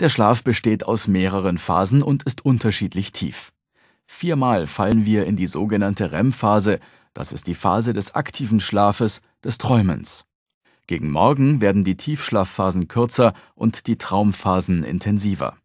Der Schlaf besteht aus mehreren Phasen und ist unterschiedlich tief. Viermal fallen wir in die sogenannte REM-Phase, das ist die Phase des aktiven Schlafes, des Träumens. Gegen Morgen werden die Tiefschlafphasen kürzer und die Traumphasen intensiver.